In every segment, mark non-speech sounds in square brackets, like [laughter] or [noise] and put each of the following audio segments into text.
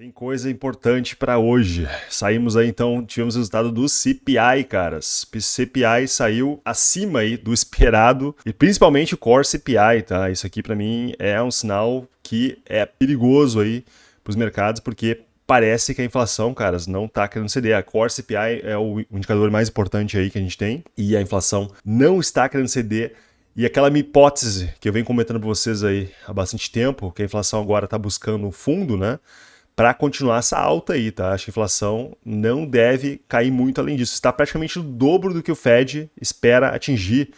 Tem coisa importante para hoje. Saímos aí então, tivemos o resultado do CPI, caras. CPI saiu acima aí do esperado e principalmente o Core CPI, tá? Isso aqui para mim é um sinal que é perigoso aí para os mercados porque parece que a inflação, caras, não está querendo ceder. A Core CPI é o indicador mais importante aí que a gente tem e a inflação não está querendo ceder. E aquela minha hipótese que eu venho comentando para vocês aí há bastante tempo, que a inflação agora está buscando um fundo, né? para continuar essa alta aí, tá? Acho que a inflação não deve cair muito além disso. Está praticamente o dobro do que o Fed espera atingir.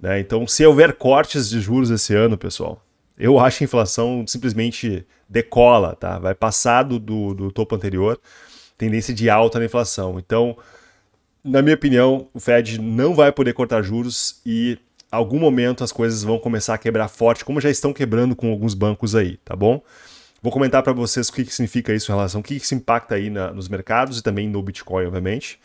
Né? Então, se houver cortes de juros esse ano, pessoal, eu acho que a inflação simplesmente decola, tá? Vai passar do, do, do topo anterior, tendência de alta na inflação. Então, na minha opinião, o Fed não vai poder cortar juros e algum momento as coisas vão começar a quebrar forte, como já estão quebrando com alguns bancos aí, tá bom? Vou comentar para vocês o que, que significa isso em relação, o que, que se impacta aí na, nos mercados e também no Bitcoin, obviamente.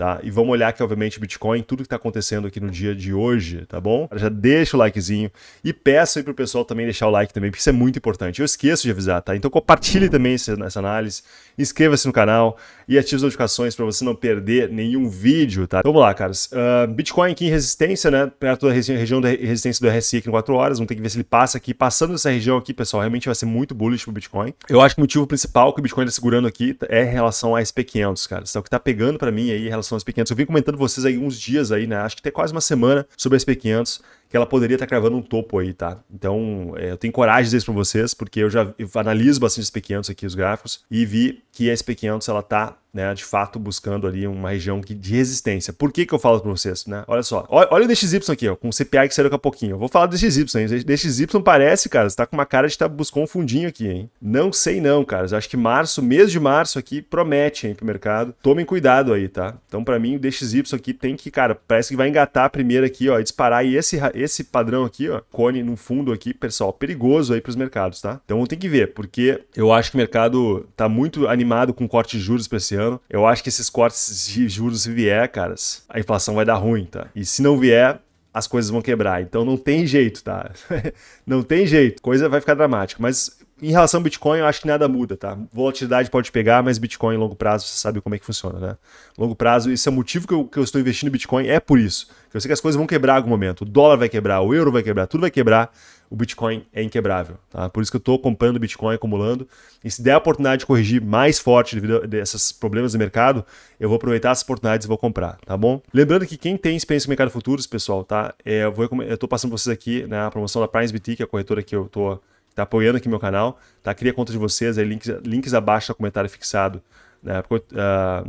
Tá? E vamos olhar aqui, obviamente, Bitcoin, tudo que está acontecendo aqui no dia de hoje, tá bom? Já deixa o likezinho e peço aí pro pessoal também deixar o like também, porque isso é muito importante. Eu esqueço de avisar, tá? Então compartilhe também essa, análise, inscreva-se no canal e ative as notificações para você não perder nenhum vídeo, tá? Então, vamos lá, caras. Uh, Bitcoin aqui em resistência, né? Perto da região da resistência do RSI aqui em 4 horas, vamos ter que ver se ele passa aqui. Passando essa região aqui, pessoal, realmente vai ser muito bullish pro Bitcoin. Eu acho que o motivo principal que o Bitcoin está segurando aqui é em relação a SP500, cara. Então, o que está pegando para mim aí em relação relação às SP500. Eu vim comentando vocês aí uns dias aí, né? Acho que tem quase uma semana sobre a SP500 que ela poderia estar tá cravando um topo aí, tá? Então, é, eu tenho coragem de dizer isso para vocês, porque eu já eu analiso bastante SP500 aqui, os gráficos, e vi que a SP500 ela tá, né, de fato, buscando ali uma região de resistência. Por que que eu falo para vocês, né? Olha só, olha, olha, o DXY aqui, ó, com o CPI que saiu daqui a pouquinho. Eu vou falar do DXY, hein? DXY parece, cara, você tá com uma cara de estar tá buscando um fundinho aqui, hein? Não sei não, cara. Eu acho que março, mês de março aqui, promete, hein, pro mercado. Tomem cuidado aí, tá? Então, para mim, o DXY aqui tem que, cara, parece que vai engatar primeiro aqui, ó, e disparar e esse esse padrão aqui, ó, cone no fundo aqui, pessoal, perigoso aí para os mercados, tá? Então tem que ver, porque eu acho que o mercado tá muito animado com corte de juros para esse ano. Eu acho que esses cortes de juros se vier, caras, a inflação vai dar ruim, tá? E se não vier, as coisas vão quebrar. Então não tem jeito, tá? [laughs] não tem jeito. Coisa vai ficar dramática, mas em relação ao Bitcoin, eu acho que nada muda, tá? Volatilidade pode pegar, mas Bitcoin em longo prazo, você sabe como é que funciona, né? Longo prazo, esse é o motivo que eu, que eu estou investindo em Bitcoin, é por isso. Eu sei que as coisas vão quebrar em algum momento. O dólar vai quebrar, o euro vai quebrar, tudo vai quebrar. O Bitcoin é inquebrável, tá? Por isso que eu estou comprando Bitcoin, acumulando. E se der a oportunidade de corrigir mais forte devido a esses problemas do mercado, eu vou aproveitar essas oportunidades e vou comprar, tá bom? Lembrando que quem tem experiência no mercado futuros, pessoal, tá? É, eu estou passando para vocês aqui né, a promoção da PrimeBT, que é a corretora que eu estou tá apoiando aqui meu canal, tá? Cria conta de vocês, aí links, links abaixo no tá comentário fixado, né? Ah,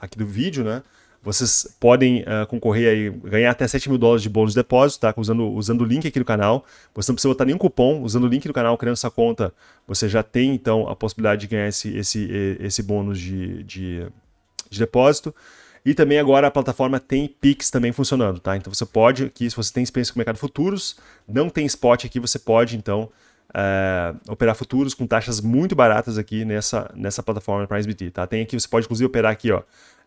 aqui do vídeo, né? Vocês podem uh, concorrer aí, ganhar até 7 mil dólares de bônus de depósito, tá? Usando, usando o link aqui do canal. Você não precisa botar nenhum cupom. Usando o link do canal, criando essa conta, você já tem, então, a possibilidade de ganhar esse, esse, esse bônus de, de, de depósito. E também agora a plataforma tem Pix também funcionando, tá? Então você pode aqui, se você tem experiência com o mercado futuros, não tem spot aqui, você pode então uh, operar futuros com taxas muito baratas aqui nessa, nessa plataforma PriceBT, tá? Tem aqui, você pode inclusive operar aqui, ó,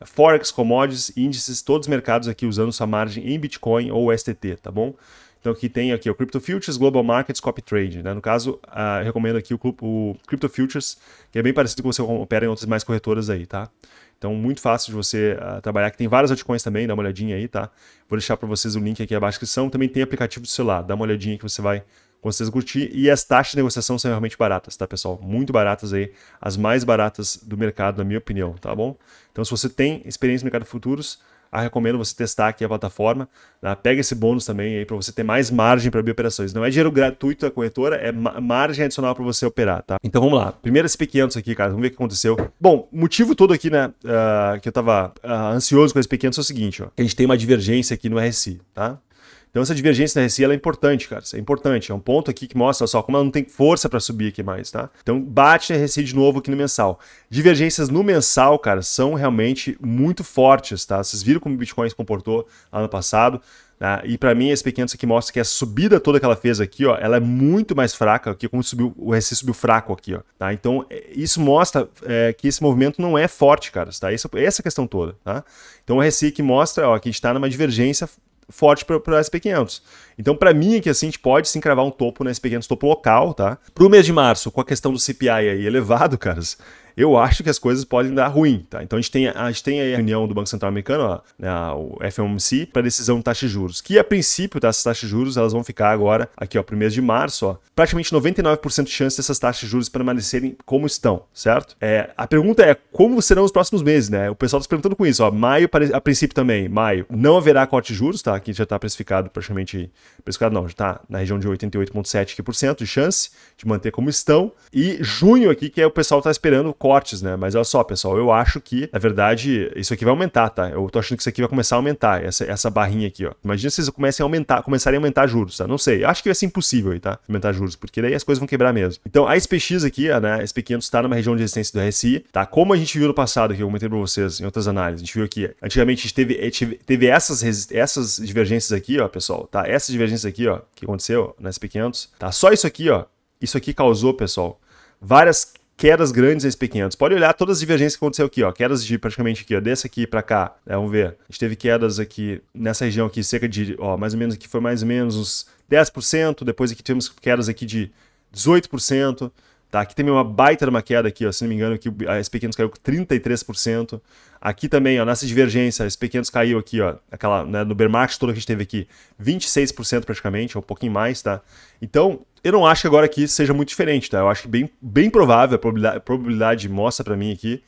Forex, commodities, índices, todos os mercados aqui usando sua margem em Bitcoin ou STT, tá bom? Então aqui tem aqui o Crypto Futures, Global Markets, Copy Trade. Né? No caso, uh, recomendo aqui o, o, Crypto Futures, que é bem parecido com que você opera em outras mais corretoras aí, tá? Então, muito fácil de você uh, trabalhar, que tem várias altcoins também, dá uma olhadinha aí, tá? Vou deixar para vocês o link aqui abaixo na descrição. Também tem aplicativo do celular, dá uma olhadinha que você vai vocês curtir. E as taxas de negociação são realmente baratas, tá, pessoal? Muito baratas aí, as mais baratas do mercado, na minha opinião, tá bom? Então, se você tem experiência no mercado de futuros, eu ah, recomendo você testar aqui a plataforma. Tá? Pega esse bônus também aí para você ter mais margem para abrir operações. Não é dinheiro gratuito da corretora, é margem adicional para você operar, tá? Então vamos lá. Primeiro SP500 aqui, cara. Vamos ver o que aconteceu. Bom, motivo todo aqui, né, uh, que eu tava uh, ansioso com esse SP500 é o seguinte, ó. A gente tem uma divergência aqui no RSI, tá? Então essa divergência na RSI é importante, cara. Isso é importante. É um ponto aqui que mostra só como ela não tem força para subir aqui mais, tá? Então bate na RSI de novo aqui no mensal. Divergências no mensal, cara, são realmente muito fortes, tá? Vocês viram como o Bitcoin se comportou ano passado. Ah, e para mim, esse pequeno aqui mostra que a subida toda que ela fez aqui, ó, ela é muito mais fraca aqui, como subiu, o RSI subiu fraco aqui, ó. Tá? Então, é, isso mostra é, que esse movimento não é forte, cara, tá? Essa, essa é questão toda, tá? Então, o RSI que mostra, ó, que a gente está numa divergência forte para o SP500. Então, para mim, aqui assim, a gente pode sim cravar um topo no SP500, topo local, tá? Para o mês de março, com a questão do CPI aí elevado, [laughs] caras, eu acho que as coisas podem dar ruim, tá? Então a gente tem a, gente tem a reunião do Banco Central Americano, né, o FOMC, para decisão de taxa de juros, que a princípio, tá, essas taxas de juros elas vão ficar agora, aqui ó, primeiro de março, ó, praticamente 99% de chance dessas taxas de juros permanecerem como estão, certo? É, a pergunta é como serão os próximos meses, né? O pessoal está se perguntando com isso, ó, maio, a princípio também, maio, não haverá corte de juros, tá? Aqui já está precificado praticamente, precificado não, já está na região de 88,7% de chance de manter como estão, e junho aqui, que é o pessoal está esperando cortes, né? Mas olha só, pessoal, eu acho que, na verdade, isso aqui vai aumentar, tá? Eu tô achando que isso aqui vai começar a aumentar, essa, essa barrinha aqui, ó. Imagina se vocês comecem a aumentar, começarem a aumentar juros, tá? Não sei, acho que vai ser impossível aí, tá? Aumentar juros, porque daí as coisas vão quebrar mesmo. Então, a SPX aqui, né, a SP500 está numa região de resistência do RSI, tá? Como a gente viu no passado, que eu comentei para vocês em outras análises, a gente viu aqui, antigamente a gente teve, a gente teve essas, essas divergências aqui, ó, pessoal, tá? Essas divergências aqui, ó, que aconteceu na SP500, tá? Só isso aqui, ó, isso aqui causou, pessoal, várias quedas grandes em P500. Pode olhar todas as divergências que aconteceu aqui, ó. Quedas de praticamente aqui, ó. Desse aqui para cá. É, vamos ver. A gente teve quedas aqui nessa região aqui, cerca de, ó, mais ou menos aqui foi mais ou menos uns 10%. Depois aqui tivemos quedas aqui de 18%. Tá? Aqui também uma baita de uma queda aqui, ó, se não me engano, que a SP500 caiu 33%. Aqui também, ó, nessa divergência, a SP500 caiu aqui, ó, aquela, né, no bear market todo que a gente teve aqui, 26% praticamente, ou um pouquinho mais, tá? Então, eu não acho que agora aqui seja muito diferente, tá? Eu acho que bem, bem provável, a probabilidade, a probabilidade mostra para mim aqui,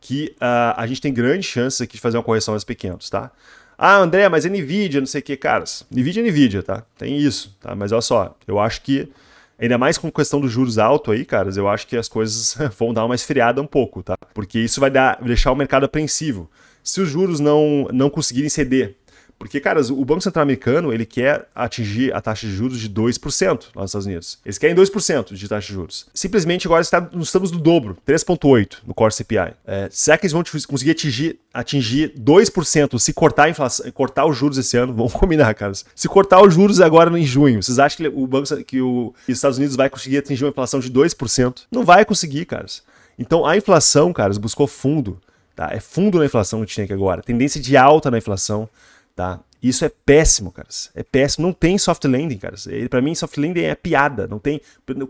que uh, a gente tem grandes chances aqui de fazer uma correção SP500, tá? Ah, André, mas é NVIDIA, não sei o que, caras. NVIDIA é NVIDIA, tá? Tem isso, tá? Mas olha só, eu acho que Ainda mais com a questão dos juros altos aí, caras, eu acho que as coisas [laughs] vão dar uma esfriada um pouco, tá? Porque isso vai dar, deixar o mercado apreensivo. Se os juros não, não conseguirem ceder porque, cara, o Banco Central americano, ele quer atingir a taxa de juros de 2% lá nos Estados Unidos. Eles querem 2% de taxa de juros. Simplesmente agora está, nós estamos no dobro, 3,8% no core CPI. É, será que eles vão conseguir atingir, atingir 2% se cortar a inflação, cortar os juros esse ano? [laughs] Vamos combinar, caras. Se cortar os juros agora em junho, vocês acham que o Banco que, o, que os Estados Unidos vai conseguir atingir uma inflação de 2%? Não vai conseguir, caras. Então a inflação, caras, buscou fundo. Tá? É fundo na inflação que a gente tem aqui agora. Tendência de alta na inflação tá? Isso é péssimo, caras. É péssimo. Não tem soft landing, caras. Para mim, soft landing é piada. Não tem.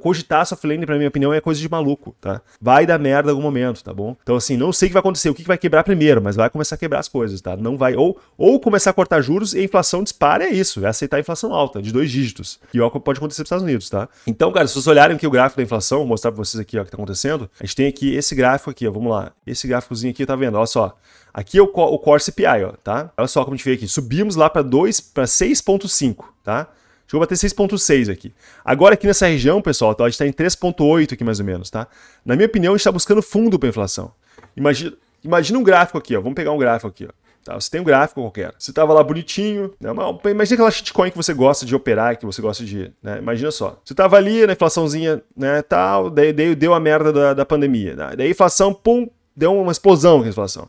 Cogitar soft landing, pra minha opinião, é coisa de maluco, tá? Vai dar merda em algum momento, tá bom? Então, assim, não sei o que vai acontecer, o que vai quebrar primeiro, mas vai começar a quebrar as coisas, tá? Não vai. Ou, ou começar a cortar juros e a inflação dispara, é isso. É aceitar a inflação alta, de dois dígitos. E é que pode acontecer nos Estados Unidos, tá? Então, cara, se vocês olharem aqui o gráfico da inflação, vou mostrar pra vocês aqui ó, o que tá acontecendo. A gente tem aqui esse gráfico aqui, ó. Vamos lá. Esse gráficozinho aqui, tá vendo? Olha só. Aqui é o, o Core CPI, ó, tá? Olha só como a gente vê aqui. Subimos lá para 2, para 6.5, tá? Chegou a bater 6.6 aqui. Agora aqui nessa região, pessoal, tá? a gente está em 3.8 aqui mais ou menos, tá? Na minha opinião, a gente está buscando fundo para inflação. Imagina, imagina um gráfico aqui, ó. Vamos pegar um gráfico aqui, ó. Tá, você tem um gráfico qualquer. Você estava lá bonitinho. Né? Imagina aquela shitcoin que você gosta de operar, que você gosta de. Né? Imagina só. Você estava ali na inflaçãozinha, né? Tal, daí, daí deu a merda da, da pandemia. Né? Daí a inflação, pum, deu uma explosão com a inflação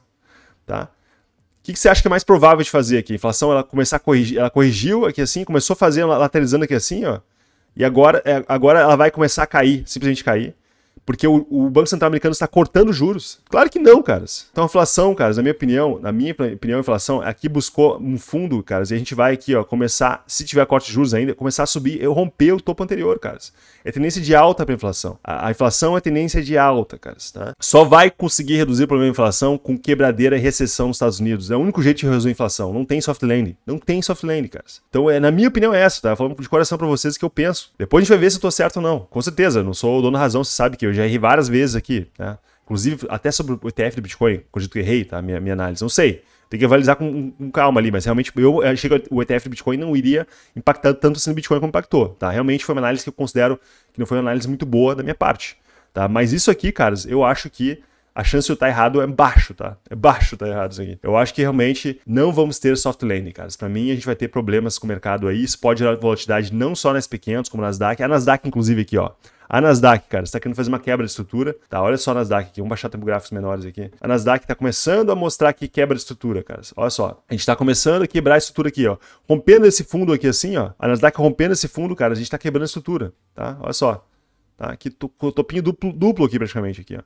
tá? O que, que, você acha que é mais provável de fazer aqui? A inflação ela começar a corrigir, ela corrigiu aqui assim, começou a fazer lateralizando aqui assim, ó. E agora, é, agora ela vai começar a cair, simplesmente cair. Porque o, o Banco Central americano está cortando juros? Claro que não, caras. Então a inflação, caras, na minha opinião, na minha opinião, a inflação aqui buscou um fundo, caras, e a gente vai aqui, ó, começar, se tiver corte de juros ainda, começar a subir, eu romper o topo anterior, caras. É tendência de alta para inflação. A, a, inflação é tendência de alta, caras, tá? Só vai conseguir reduzir o problema da inflação com quebradeira e recessão nos Estados Unidos. É o único jeito de reduzir a inflação. Não tem soft landing. Não tem soft landing, caras. Então, é, na minha opinião, é essa, tá? Falando de coração para vocês que eu penso. Depois a gente vai ver se eu tô certo ou não. Com certeza, não sou o dono da razão, você sabe que eu eu já errei várias vezes aqui, né? Inclusive, até sobre o ETF do Bitcoin, acredito que errei, tá? Minha, minha análise, não sei. Tem que avalizar com, com, calma ali, mas realmente eu achei que o ETF do Bitcoin não iria impactar tanto assim no Bitcoin como impactou, tá? Realmente foi uma análise que eu considero que não foi uma análise muito boa da minha parte, tá? Mas isso aqui, caras, eu acho que a chance de eu estar errado é baixo, tá? É baixo estar errado isso aqui. Eu acho que realmente não vamos ter soft landing, caras. Para mim, a gente vai ter problemas com o mercado aí. Isso pode gerar volatilidade não só na SP500, como na Nasdaq. A Nasdaq, inclusive, aqui, ó. A Nasdaq, cara, está querendo fazer uma quebra de estrutura, tá? Olha só a Nasdaq aqui, vamos baixar tempo gráficos menores aqui. A Nasdaq está começando a mostrar que quebra de estrutura, cara. Olha só, a gente está começando a quebrar a estrutura aqui, ó. Rompendo esse fundo aqui assim, ó. A Nasdaq rompendo esse fundo, cara, a gente está quebrando a estrutura, tá? Olha só. Tá? Aqui, topinho duplo, duplo aqui praticamente, aqui, ó.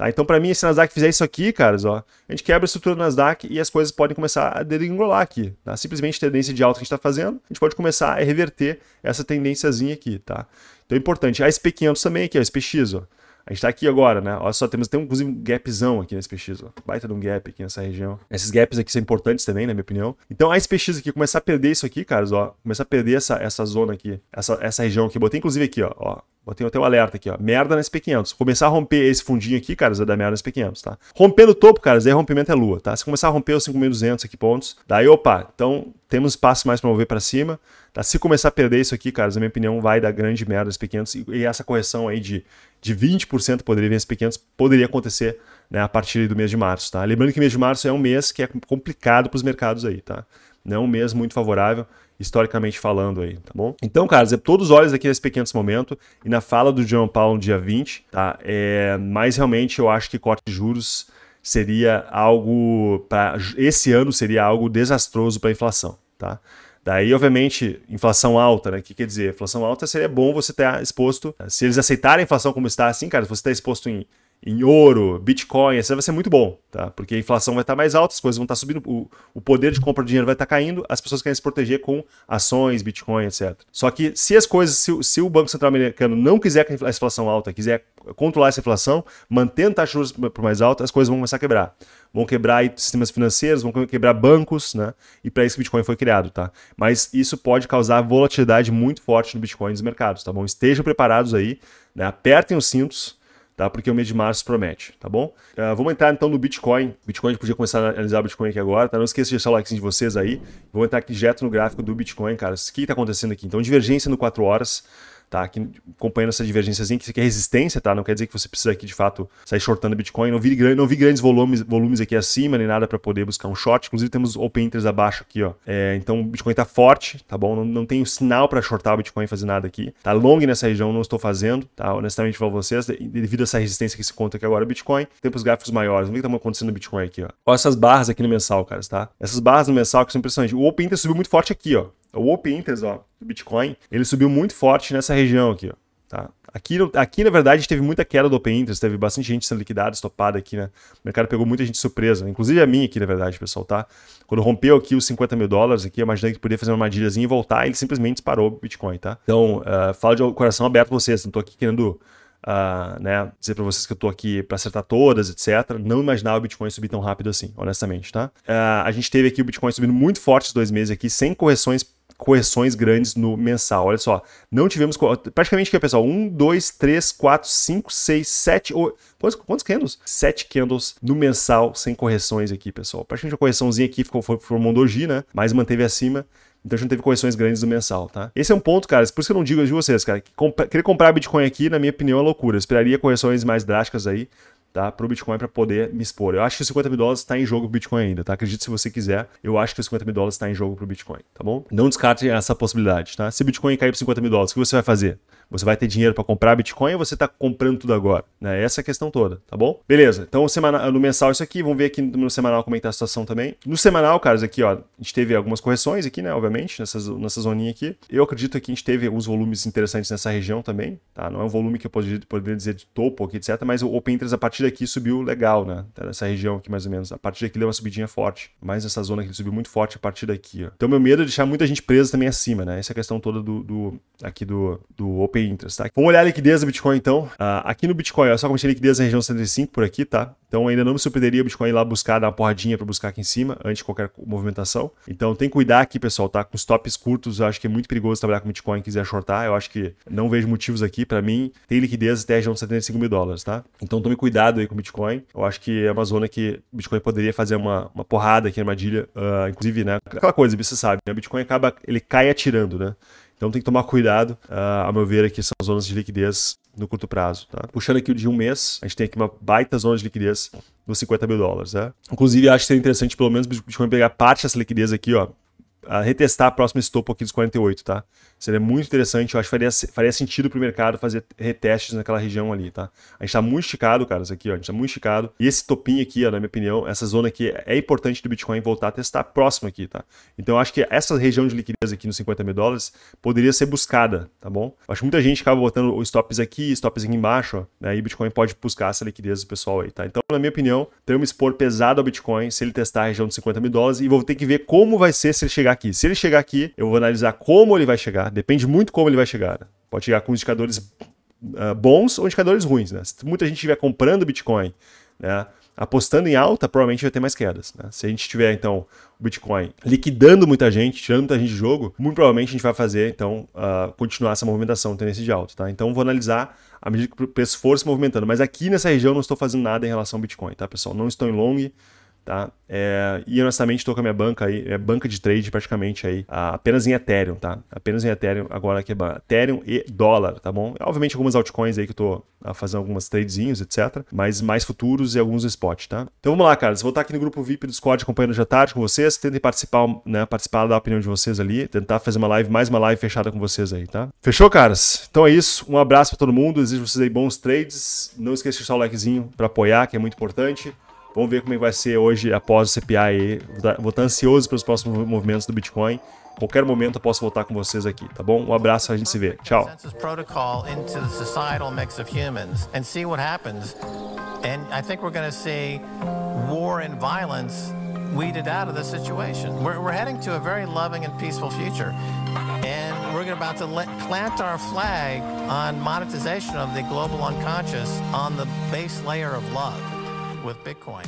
Tá? Então, para mim, se a Nasdaq fizer isso aqui, caras, ó, a gente quebra a estrutura do Nasdaq e as coisas podem começar a deringolar aqui. Tá? Simplesmente a tendência de alta que a gente está fazendo, a gente pode começar a reverter essa tendênciazinha aqui. Tá? Então é importante. A SP500 também aqui, a SPX. Ó. A gente tá aqui agora, né? Olha só, temos tem um, inclusive um gapzão aqui na SPX, ó. Baita de um gap aqui nessa região. Esses gaps aqui são importantes também, na minha opinião. Então a SPX aqui, começar a perder isso aqui, caras, ó. Começar a perder essa, essa zona aqui, essa, essa região aqui. Botei inclusive aqui, ó. ó Botei até um alerta aqui, ó. Merda na SP500. Começar a romper esse fundinho aqui, cara, vai dar merda na SP500, tá? Rompendo o topo, cara, aí é rompimento é lua, tá? Se começar a romper os 5.200 aqui pontos, daí, opa, então temos espaço mais para mover para cima, tá? Se começar a perder isso aqui, cara, na minha opinião, vai dar grande merda na SP500 e, e essa correção aí de, de 20% poderia vir SP500 poderia acontecer né, a partir do mês de março, tá? Lembrando que mês de março é um mês que é complicado para os mercados aí, tá? Não é um mês muito favorável historicamente falando aí, tá bom? Então, caras, é todos os olhos aqui nesse pequeno momento e na fala do João Paulo no dia 20, tá? É, mas realmente eu acho que corte de juros seria algo para esse ano seria algo desastroso para a inflação, tá? Daí, obviamente, inflação alta, né? O que quer dizer? Inflação alta seria bom você estar tá exposto. Se eles aceitarem a inflação como está assim, cara, você está exposto em em ouro, Bitcoin, isso vai ser muito bom, tá? Porque a inflação vai estar mais alta, as coisas vão estar subindo, o, o poder de compra de dinheiro vai estar caindo, as pessoas querem se proteger com ações, Bitcoin, etc. Só que se as coisas, se, se o Banco Central Americano não quiser a inflação alta, quiser controlar essa inflação, mantendo taxas de juros por mais alta, as coisas vão começar a quebrar. Vão quebrar sistemas financeiros, vão quebrar bancos, né? E para isso que o Bitcoin foi criado, tá? Mas isso pode causar volatilidade muito forte no Bitcoin nos mercados, tá bom? Estejam preparados aí, né? Apertem os cintos, tá? Porque o mês de março promete, tá bom? Uh, vamos entrar então no Bitcoin. Bitcoin, a gente podia começar a analisar o Bitcoin aqui agora, tá? Não esqueça de deixar o likezinho de vocês aí. Vamos entrar aqui direto no gráfico do Bitcoin, cara. O que tá acontecendo aqui? Então, divergência no 4 horas tá? Aqui, acompanhando essa divergênciazinha, que isso aqui é resistência, tá? Não quer dizer que você precisa aqui, de fato, sair shortando Bitcoin. Não vi, não vi grandes volumes, volumes aqui acima, nem nada para poder buscar um short. Inclusive, temos open interest abaixo aqui, ó. É, então, o Bitcoin tá forte, tá bom? Não, não tenho sinal para shortar o Bitcoin fazer nada aqui. Tá long nessa região, não estou fazendo, tá? Honestamente, para vocês, devido a essa resistência que se conta aqui agora, o Bitcoin, tempos gráficos maiores. Vamos ver o que tá acontecendo no Bitcoin aqui, ó. Olha essas barras aqui no mensal, cara, tá? Essas barras no mensal que são impressionantes. O open interest subiu muito forte aqui, ó. O open Interest, ó, do Bitcoin, ele subiu muito forte nessa região aqui, ó. Tá? Aqui, aqui, na verdade, teve muita queda do Open Interest, teve bastante gente sendo liquidada, estopada aqui, né? O mercado pegou muita gente surpresa, inclusive a minha aqui, na verdade, pessoal, tá? Quando rompeu aqui os 50 mil dólares, aqui, imaginando que poderia fazer uma armadilhazinha e voltar, ele simplesmente disparou o Bitcoin, tá? Então, uh, falo de coração aberto pra vocês, não tô aqui querendo Uh, né, dizer para vocês que eu tô aqui para acertar todas, etc. Não imaginava o Bitcoin subir tão rápido assim, honestamente, tá? Uh, a gente teve aqui o Bitcoin subindo muito forte os dois meses aqui, sem correções correções grandes no mensal. Olha só, não tivemos. Praticamente que é, pessoal? 1, 2, 3, 4, 5, 6, 7, 8. Quantos, quantos candles? 7 candles no mensal sem correções aqui, pessoal. Praticamente a correçãozinha aqui ficou, foi, foi um doji, né? Mas manteve acima. Então a gente não teve correções grandes do mensal, tá? Esse é um ponto, cara. Por isso que eu não digo de vocês, cara. Que comp querer comprar Bitcoin aqui, na minha opinião, é loucura. Eu esperaria correções mais drásticas aí tá, para o Bitcoin para poder me expor. Eu acho que 50 mil dólares está em jogo para o Bitcoin ainda, tá? Acredite se você quiser, eu acho que 50 mil dólares está em jogo para o Bitcoin, tá bom? Não descarte essa possibilidade, tá? Se o Bitcoin cair para 50 mil dólares, o que você vai fazer? Você vai ter dinheiro para comprar Bitcoin ou você está comprando tudo agora? Né? Essa é a questão toda, tá bom? Beleza, então no mensal isso aqui, vamos ver aqui no semanal como é que tá a situação também. No semanal, caras, aqui ó, a gente teve algumas correções aqui, né, obviamente, nessa, nessa zoninha aqui. Eu acredito que a gente teve alguns volumes interessantes nessa região também, tá? Não é um volume que eu poderia, poderia dizer de topo aqui, etc, mas o Open Interest a partir daqui subiu legal, né? Tá nessa região aqui mais ou menos. A partir daqui deu uma subidinha forte, mas nessa zona aqui subiu muito forte a partir daqui, ó. Então meu medo é deixar muita gente presa também acima, né? Essa é a questão toda do, do aqui do, do Open interest, tá? Vamos olhar a liquidez do Bitcoin, então. Uh, aqui no Bitcoin, ó, só como tinha liquidez na região 105 por aqui, tá? Então ainda não me surpreenderia o Bitcoin ir lá buscar, dar uma porradinha para buscar aqui em cima, antes de qualquer movimentação. Então tem que cuidar aqui, pessoal, tá? Com os tops curtos, eu acho que é muito perigoso trabalhar com Bitcoin e quiser shortar. Eu acho que não vejo motivos aqui. para mim, tem liquidez até a região de 75 mil dólares, tá? Então tome cuidado aí com o Bitcoin. Eu acho que é uma zona que o Bitcoin poderia fazer uma, uma porrada aqui, armadilha. Uh, inclusive, né? Aquela coisa, você sabe, né? O Bitcoin acaba, ele cai atirando, né? Então tem que tomar cuidado, uh, a meu ver, aqui são zonas de liquidez no curto prazo. Tá? Puxando aqui o de um mês, a gente tem aqui uma baita zona de liquidez dos 50 mil dólares. Né? Inclusive, acho que seria interessante pelo menos o Bitcoin pegar parte dessa liquidez aqui, ó, a retestar a próxima estopa aqui dos 48, tá? Seria muito interessante, eu acho que faria, faria sentido pro mercado fazer retestes naquela região ali, tá? A gente tá muito esticado, cara, isso aqui, ó, a gente tá muito esticado. E esse topinho aqui, ó, na minha opinião, essa zona aqui é importante do Bitcoin voltar a testar próximo aqui, tá? Então eu acho que essa região de liquidez aqui nos 50 mil dólares poderia ser buscada, tá bom? Eu acho que muita gente acaba botando os stops aqui, stops aqui embaixo, ó, né? E Bitcoin pode buscar essa liquidez do pessoal aí, tá? Então, na minha opinião, ter um expor pesado ao Bitcoin se ele testar a região dos 50 mil dólares e vou ter que ver como vai ser se ele chegar chegar aqui. Se ele chegar aqui, eu vou analisar como ele vai chegar. Depende muito como ele vai chegar. Pode chegar com indicadores uh, bons ou indicadores ruins. Né? Se muita gente estiver comprando Bitcoin, né? apostando em alta, provavelmente vai ter mais quedas. Né? Se a gente tiver, então, o Bitcoin liquidando muita gente, tirando muita gente de jogo, muito provavelmente a gente vai fazer, então, uh, continuar essa movimentação, tendência de alta. Tá? Então, vou analisar à medida que o preço for se movimentando. Mas aqui nessa região não estou fazendo nada em relação ao Bitcoin, tá, pessoal? Não estou em long, tá? É, e honestamente estou com a minha banca aí, é banca de trade praticamente aí, apenas em Ethereum, tá? Apenas em Ethereum agora que é Ethereum e dólar, tá bom? É, obviamente algumas altcoins aí que eu ah, fazendo algumas tradezinhos, etc. Mas mais futuros e alguns spot, tá? Então vamos lá, caras. Vou estar aqui no grupo VIP do Discord acompanhando já tarde com vocês. Tentem participar, né? Participar da opinião de vocês ali. Tentar fazer uma live, mais uma live fechada com vocês aí, tá? Fechou, caras? Então é isso. Um abraço para todo mundo. Desejo vocês aí bons trades. Não esqueça de deixar o likezinho para apoiar, que é muito importante. Vamos ver como é que vai ser hoje após o CPI. Vou estar tá, tá ansioso pelos próximos movimentos do Bitcoin. Qualquer momento eu posso voltar com vocês aqui, tá bom? Um abraço, a gente se vê. Tchau. weeded out of this situation. We're, we're heading to a very loving and peaceful future. And we're about to let, plant our flag on monetization of the global unconscious on the base layer of love. with Bitcoin.